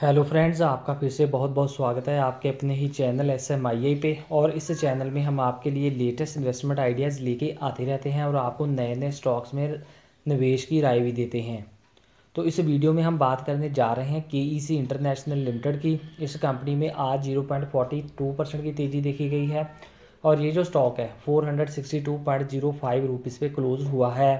Hello friends आपका फिर से बहुत बहुत स्वागत है आपके अपने ही channel S M I I पे और इस चैनल में हम आपके लिए लेटेस्ट इन्वेस्टमेंट आइडियाज़ लेके आते रहते हैं और आपको नए नए स्टॉक्स में निवेश की राय भी देते हैं तो इस वीडियो में हम बात करने जा रहे हैं के ई सी इंटरनेशनल लिमिटेड की इस कंपनी में आज zero point forty two percent की तेज़ी देखी गई है और ये जो स्टॉक है four hundred sixty two point zero five rupees पे क्लोज़ हुआ है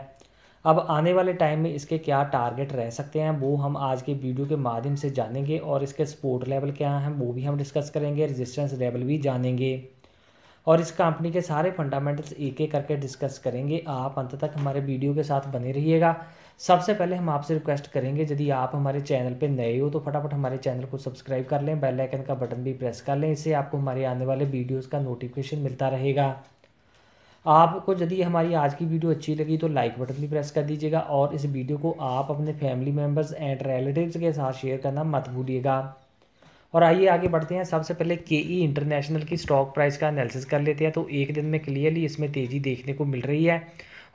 अब आने वाले टाइम में इसके क्या टारगेट रह सकते हैं वो हम आज के वीडियो के माध्यम से जानेंगे और इसके सपोर्ट लेवल क्या हैं वो भी हम डिस्कस करेंगे रेजिस्टेंस लेवल भी जानेंगे और इस कंपनी के सारे फंडामेंटल्स एक एक करके डिस्कस करेंगे आप अंत तक हमारे वीडियो के साथ बने रहिएगा सबसे पहले हम आपसे रिक्वेस्ट करेंगे यदि आप हमारे चैनल पर नए हो तो फटाफट हमारे चैनल को सब्सक्राइब कर लें बेल आइकन का बटन भी प्रेस कर लें इससे आपको हमारे आने वाले वीडियोज़ का नोटिफिकेशन मिलता रहेगा आपको यदि हमारी आज की वीडियो अच्छी लगी तो लाइक बटन भी प्रेस कर दीजिएगा और इस वीडियो को आप अपने फैमिली मेम्बर्स एंड रिलेटिव्स के साथ शेयर करना मत भूलिएगा और आइए आगे बढ़ते हैं सबसे पहले के ई इंटरनेशनल की स्टॉक प्राइस का एनालिसिस कर लेते हैं तो एक दिन में क्लियरली इसमें तेज़ी देखने को मिल रही है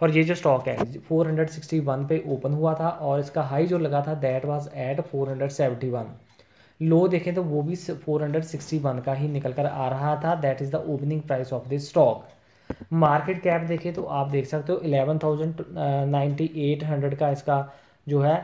और ये जो स्टॉक है 461 पे ओपन हुआ था और इसका हाई जो लगा था दैट वाज एट 471 लो देखें तो वो भी 461 का ही निकल कर आ रहा था that is the opening price of this stock market cap देखें तो आप देख सकते हो eleven thousand ninety eight hundred का इसका जो है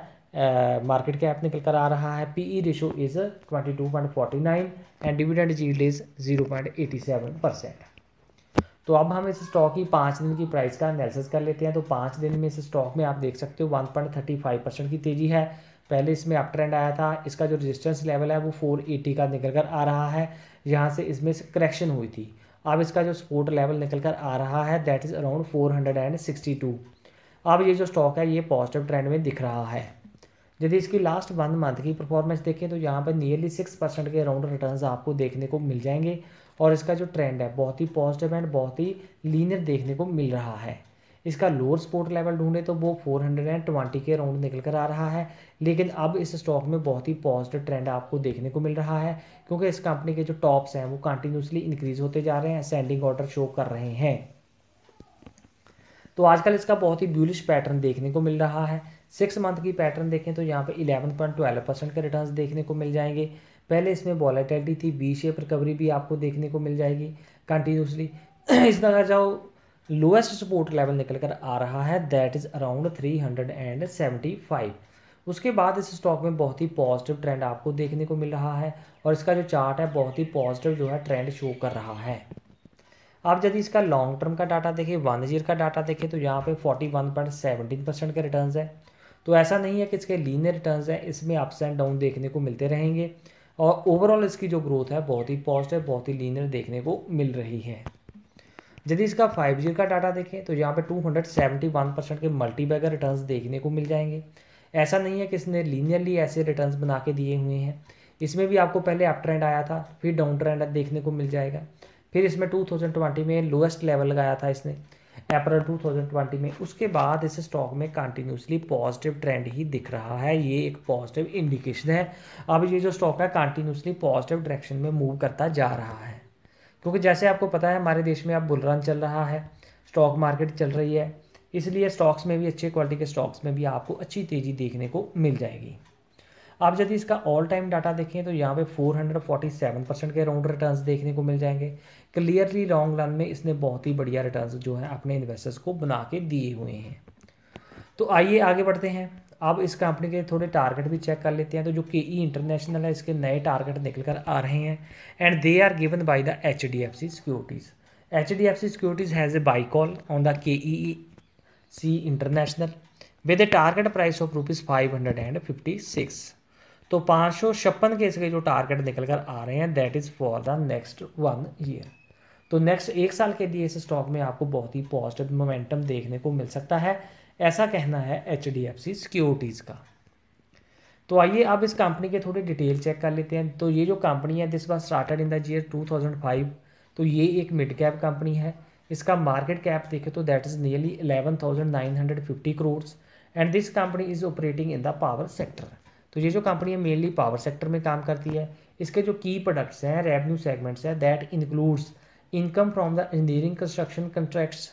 मार्केट uh, कैप निकल कर आ रहा है P E ratio is twenty two point forty nine and dividend yield is zero point eighty seven percent तो अब हम इस स्टॉक की पाँच दिन की प्राइस का एनालिसिस कर लेते हैं तो पाँच दिन में इस स्टॉक में आप देख सकते हो one point thirty five percent की तेज़ी है पहले इसमें अप ट्रेंड आया था इसका जो रेजिस्टेंस लेवल है वो फोर एटी का निकल कर आ रहा है यहाँ से इसमें करेक्शन हुई थी अब इसका जो सपोर्ट लेवल निकल कर आ रहा है that is around four hundred and sixty two अब ये जो स्टॉक है ये पॉजिटिव ट्रेंड में दिख रहा है यदि इसकी लास्ट वन मंथ की परफॉर्मेंस देखें तो यहाँ पर नियरली सिक्स परसेंट के अराउंड रिटर्न आपको देखने को मिल जाएंगे और इसका जो ट्रेंड है बहुत ही पॉजिटिव एंड बहुत ही लीनियर देखने को मिल रहा है इसका लोअर सपोर्ट लेवल ढूंढे तो वो 420 के राउंड निकल कर आ रहा है लेकिन अब इस स्टॉक में बहुत ही पॉजिटिव ट्रेंड आपको देखने को मिल रहा है क्योंकि इस कंपनी के जो टॉप्स हैं वो कंटिन्यूसली इंक्रीज होते जा रहे हैं सेंडिंग ऑर्डर शो कर रहे हैं तो आजकल इसका बहुत ही ब्यूलिश पैटर्न देखने को मिल रहा है सिक्स मंथ की पैटर्न देखें तो यहाँ पॉइंट ट्वेल्व परसेंट के रिटर्न देखने को मिल जाएंगे पहले इसमें वॉलेटिलिटी थी बी शेप रिकवरी भी आपको देखने को मिल जाएगी कंटिन्यूसली इस तरह जाओ लोएस्ट सपोर्ट लेवल निकल कर आ रहा है that is around three hundred and seventy five उसके बाद इस स्टॉक में बहुत ही पॉजिटिव ट्रेंड आपको देखने को मिल रहा है और इसका जो चार्ट है बहुत ही पॉजिटिव जो है ट्रेंड शो कर रहा है आप यदि इसका लॉन्ग टर्म का डाटा देखें वन ईयर का डाटा देखें तो यहाँ पे forty one point seventeen percent के रिटर्न है तो ऐसा नहीं है कि इसके लीनियर रिटर्न है इसमें अप्स एंड डाउन देखने को मिलते रहेंगे और ओवरऑल इसकी जो ग्रोथ है बहुत ही पॉजिटिव बहुत ही लीनियर देखने को मिल रही है यदि इसका फाइव जी का डाटा देखें तो यहाँ पे two hundred seventy one percent के मल्टीबैगर रिटर्न्स देखने को मिल जाएंगे ऐसा नहीं है कि इसने लीनियरली ऐसे रिटर्न्स बना के दिए हुए हैं इसमें भी आपको पहले अप ट्रेंड आया था फिर डाउन ट्रेंड देखने को मिल जाएगा फिर इसमें ट्वेंटी में लोएस्ट लेवल लगाया था इसने अप्रैल ट्वेंटी में उसके बाद इस स्टॉक में कंटिन्यूसली पॉजिटिव ट्रेंड ही दिख रहा है ये एक पॉजिटिव इंडिकेशन है अब ये जो स्टॉक है कंटिन्यूसली पॉजिटिव डायरेक्शन में मूव करता जा रहा है क्योंकि जैसे आपको पता है हमारे देश में अब बुलरन चल रहा है स्टॉक मार्केट चल रही है इसलिए स्टॉक्स में भी अच्छे क्वालिटी के स्टॉक्स में भी आपको अच्छी तेज़ी देखने को मिल जाएगी आप यदि इसका ऑल टाइम डाटा देखें तो यहाँ पे 447 परसेंट के अराउंड रिटर्न्स देखने को मिल जाएंगे क्लियरली लॉन्ग रन में इसने बहुत ही बढ़िया रिटर्न्स जो है अपने इन्वेस्टर्स को बना के दिए हुए हैं तो आइए आगे बढ़ते हैं अब इस कंपनी के थोड़े टारगेट भी चेक कर लेते हैं तो जो के ई इंटरनेशनल है इसके नए टारगेट निकल कर आ रहे हैं and they are given by the H D F C securities H D F C securities has a buy call on the K E C international with a target price of rupees five hundred and fifty six तो पाँच सौ छप्पन के इसके जो target निकल कर आ रहे हैं that is for the next one year तो नेक्स्ट एक साल के लिए इस स्टॉक में आपको बहुत ही पॉजिटिव मोमेंटम देखने को मिल सकता है ऐसा कहना है H D F C securities का तो आइए अब इस कंपनी के थोड़े डिटेल चेक कर लेते हैं तो ये जो कंपनी है this was started in the year 2005 तो ये एक मिड कैप कंपनी है इसका मार्केट कैप देखे तो that is nearly 11,950 crore and this company is operating in the power sector तो ये जो कंपनी है मेनली पावर सेक्टर में काम करती है इसके जो की प्रोडक्ट्स हैं रेवन्यू सेगमेंट्स हैं that includes income from the engineering construction contracts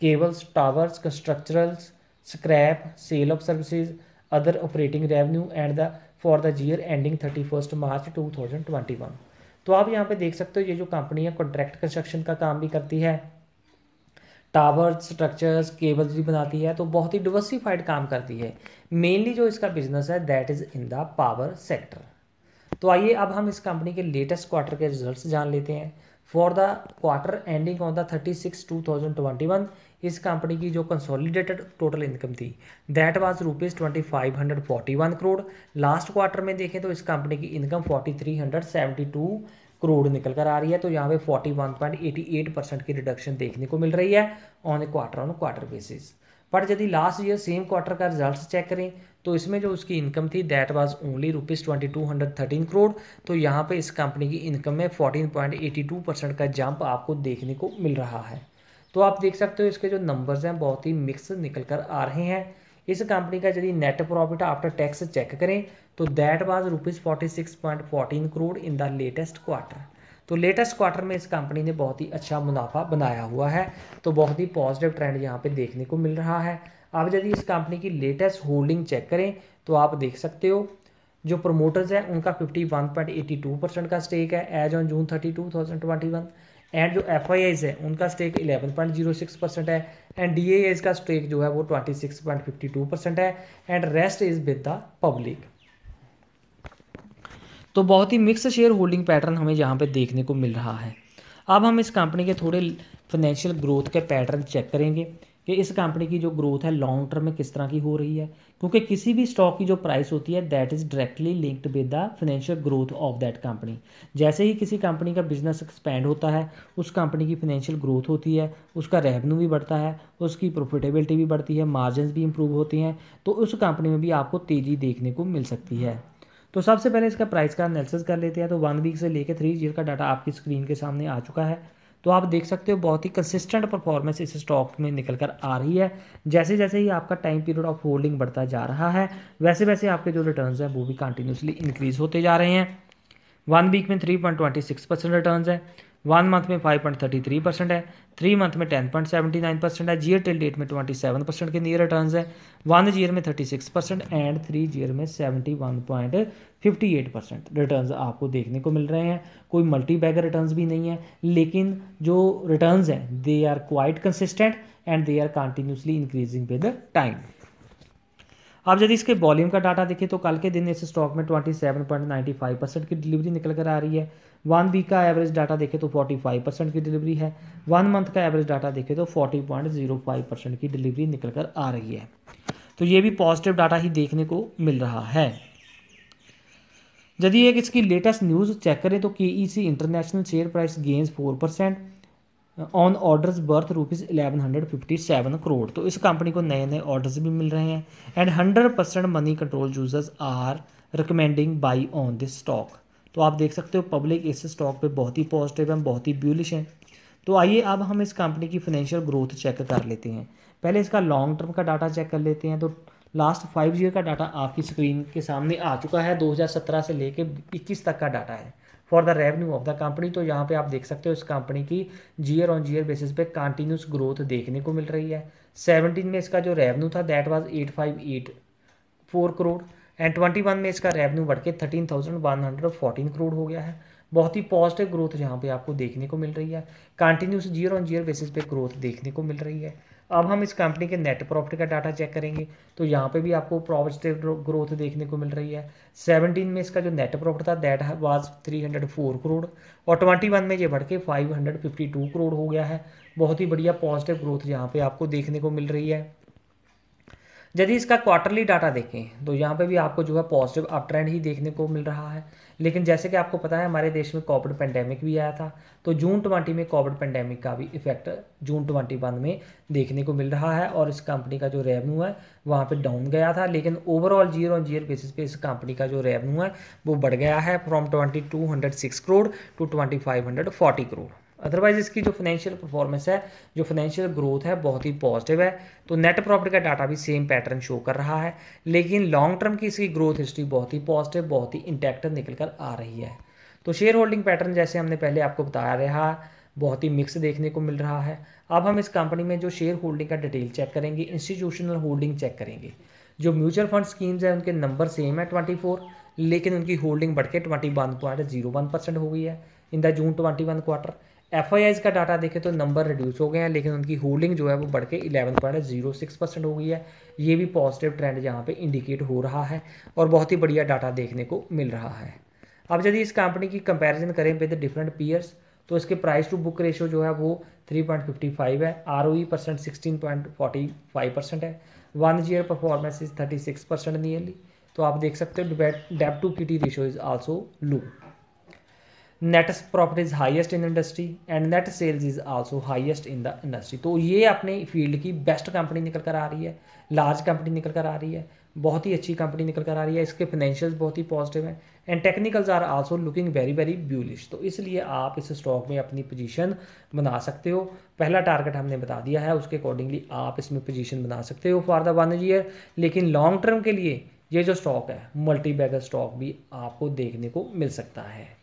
cables towers constructurals scrap, sale of services, other operating revenue and the for the year ending 31st March 2021. तो आप यहाँ पे देख सकते हो ये जो कंपनी है कॉन्ट्रैक्ट कंस्ट्रक्शन का काम भी करती है टावर स्ट्रक्चर्स केबल्स भी बनाती है तो बहुत ही डिवर्सिफाइड काम करती है मेनली जो इसका बिजनेस है that is in the power sector तो आइए अब हम इस कंपनी के लेटेस्ट क्वार्टर के रिजल्ट्स जान लेते हैं for the quarter ending on the thirty six two thousand twenty one इस कंपनी की जो कंसोलिडेटेड टोटल इनकम थी that was rupees twenty five hundred forty one crore last quarter में देखें तो इस कंपनी की income forty three hundred seventy two crore निकल कर आ रही है तो यहाँ पे forty one point eighty eight percent की रिडक्शन देखने को मिल रही है on A quarter on quarter basis पर यदि लास्ट ईयर सेम क्वार्टर का रिजल्ट चेक करें तो इसमें जो उसकी इनकम थी that was only rupees twenty two hundred thirteen crore तो यहाँ पे इस कंपनी की इनकम में fourteen point eighty two percent का जंप आपको देखने को मिल रहा है तो आप देख सकते हो इसके जो नंबर्स हैं बहुत ही मिक्स निकल कर आ रहे हैं इस कंपनी का यदि net profit after tax check करें तो that was rupees forty six point fourteen crore in the latest quarter तो लेटेस्ट क्वार्टर में इस कंपनी ने बहुत ही अच्छा मुनाफा बनाया हुआ है तो बहुत ही पॉजिटिव ट्रेंड यहाँ पे देखने को मिल रहा है आप यदि इस कंपनी की लेटेस्ट होल्डिंग चेक करें तो आप देख सकते हो जो प्रमोटर्स हैं उनका 51.82 परसेंट का स्टेक है एज ऑन जून 30 2021 एंड जो एफ है उनका स्टेक 11.06 परसेंट है एंड डी का स्टेक जो है वो 26.52 परसेंट है and rest is with the public तो बहुत ही मिक्स शेयर होल्डिंग पैटर्न हमें यहाँ पर देखने को मिल रहा है अब हम इस कंपनी के थोड़े फाइनेंशियल ग्रोथ के पैटर्न चेक करेंगे कि इस कंपनी की जो ग्रोथ है लॉन्ग टर्म में किस तरह की हो रही है क्योंकि किसी भी स्टॉक की जो प्राइस होती है that is directly linked with the financial growth of that company जैसे ही किसी कंपनी का बिजनेस एक्सपेंड होता है उस कंपनी की फाइनेंशियल ग्रोथ होती है उसका रेवेन्यू भी बढ़ता है उसकी प्रोफिटेबिलिटी भी बढ़ती है मार्जिन भी इंप्रूव होती हैं तो उस कंपनी में भी आपको तेज़ी देखने को मिल सकती है तो सबसे पहले इसका प्राइस का एनालिसिस कर लेते हैं तो वन वीक से लेकर थ्री ईयर का डाटा आपकी स्क्रीन के सामने आ चुका है तो आप देख सकते हो बहुत ही कंसिस्टेंट परफॉर्मेंस इस स्टॉक में निकल कर आ रही है जैसे जैसे ही आपका टाइम पीरियड ऑफ होल्डिंग बढ़ता जा रहा है वैसे वैसे आपके जो रिटर्न्स हैं वो भी कंटिन्यूसली इंक्रीज होते जा रहे हैं वन वीक में three point twenty six percent return है वन मंथ में five point thirty three percent है थ्री मंथ में ten point seventy nine percent है जीयर टिल डेट में ट्वेंटी सेवन परसेंट के नियर रिटर्न है वन जीयर में thirty six percent and three year में seventy one point fifty eight percent return आपको देखने को मिल रहे हैं कोई मल्टी बैगर रिटर्न भी नहीं है लेकिन जो रिटर्न हैं they are quite consistent and they are continuously increasing with time अब यदि इसके वॉल्यूम का डाटा देखें तो कल के दिन इस स्टॉक में 27.95 परसेंट की डिलीवरी निकल कर आ रही है वन वीक का एवरेज डाटा देखें तो 45 परसेंट की डिलीवरी है वन मंथ का एवरेज डाटा देखें तो 40.05 परसेंट की डिलीवरी निकल कर आ रही है तो ये भी पॉजिटिव डाटा ही देखने को मिल रहा है यदि एक इसकी लेटेस्ट न्यूज़ चेक करें तो K E C international share price gains four percent on orders worth rupees eleven hundred fifty seven crore तो इस कंपनी को नए नए ऑर्डर्स भी मिल रहे हैं and hundred percent money control users are recommending buy on this stock तो आप देख सकते हो पब्लिक इस स्टॉक पे बहुत ही पॉजिटिव है बहुत ही ब्यूलिश है तो आइए अब हम इस कंपनी की फाइनेंशियल ग्रोथ चेक कर लेते हैं पहले इसका लॉन्ग टर्म का डाटा चेक कर लेते हैं तो लास्ट फाइव ईयर का डाटा आपकी स्क्रीन के सामने आ चुका है 2017 से लेकर 21 तक का डाटा है for the revenue of the company तो यहाँ पे आप देख सकते हो इस कंपनी की जीयर ऑन जीयर बेसिस पे कंटिन्यूस ग्रोथ देखने को मिल रही है सेवनटीन में इसका जो रेवन्यू था that was eight five eight four crore and twenty one में इसका रेवन्यू बढ़ के thirteen thousand one hundred fourteen crore हो गया है बहुत ही पॉजिटिव ग्रोथ यहाँ पे आपको देखने को मिल रही है continuous year on year basis पे ग्रोथ देखने को मिल रही है अब हम इस कंपनी के नेट प्रॉफिट का डाटा चेक करेंगे तो यहाँ पे भी आपको प्रॉफिट ग्रोथ देखने को मिल रही है 17 में इसका जो नेट प्रॉफिट था दैट वाज 304 करोड़ और 21 में ये बढ़ के 552 करोड़ हो गया है बहुत ही बढ़िया पॉजिटिव ग्रोथ यहाँ पे आपको देखने को मिल रही है यदि इसका क्वार्टरली डाटा देखें तो यहाँ पे भी आपको जो है पॉजिटिव अप ट्रेंड ही देखने को मिल रहा है लेकिन जैसे कि आपको पता है हमारे देश में कोविड पेंडेमिक भी आया था तो जून ट्वेंटी में कोविड पेंडेमिक का भी इफेक्ट जून ट्वेंटी वन में देखने को मिल रहा है और इस कंपनी का जो रेवन्यू है वहाँ पर डाउन गया था लेकिन overall year on year basis पे इस कंपनी का जो रेवन्यू है वो बढ़ गया है from twenty two hundred six crore to twenty five hundred forty crore otherwise इसकी जो फाइनेंशियल परफॉर्मेंस है जो फाइनेंशियल ग्रोथ है बहुत ही पॉजिटिव है तो नेट प्रॉफिट का डाटा भी सेम पैटर्न शो कर रहा है लेकिन लॉन्ग टर्म की इसकी ग्रोथ हिस्ट्री बहुत ही पॉजिटिव बहुत ही इंटैक्ट निकल कर आ रही है तो शेयर होल्डिंग पैटर्न जैसे हमने पहले आपको बताया रहा बहुत ही मिक्स देखने को मिल रहा है अब हम इस कंपनी में जो शेयर होल्डिंग का डिटेल चेक करेंगे इंस्टीट्यूशनल होल्डिंग चेक करेंगे जो म्यूचुअल फंड स्कीम्स हैं उनके नंबर सेम है ट्वेंटी फोर लेकिन उनकी होल्डिंग बढ़ के twenty one point zero one percent हो गई है in the June twenty one quarter F का डाटा देखें तो नंबर रिड्यूस हो गए हैं लेकिन उनकी होल्डिंग जो है वो बढ़ के eleven point zero six percent हो गई है ये भी पॉजिटिव ट्रेंड यहाँ पे इंडिकेट हो रहा है और बहुत ही बढ़िया डाटा देखने को मिल रहा है अब यदि इस कंपनी की कंपैरिजन करें विद डिफरेंट पीयर्स तो इसके प्राइस टू बुक रेशो जो है वो 3.55 है R O percent sixteen percent है one year performance is thirty percent nearly तो आप देख सकते हो debt to P ratio is also low net profit is highest in industry and net sales is also highest in the industry तो ये अपने field की बेस्ट कंपनी निकल कर आ रही है लार्ज कंपनी निकल कर आ रही है बहुत ही अच्छी कंपनी निकल कर आ रही है इसके फाइनेंशियल्स बहुत ही पॉजिटिव हैं and technicals are also looking very very bullish तो इसलिए आप इस स्टॉक में अपनी पोजीशन बना सकते हो पहला टारगेट हमने बता दिया है उसके अकॉर्डिंगली आप इसमें पोजीशन बना सकते हो फॉर द वन ईयर लेकिन लॉन्ग टर्म के लिए ये जो स्टॉक है मल्टी बैगर स्टॉक भी आपको देखने को मिल सकता है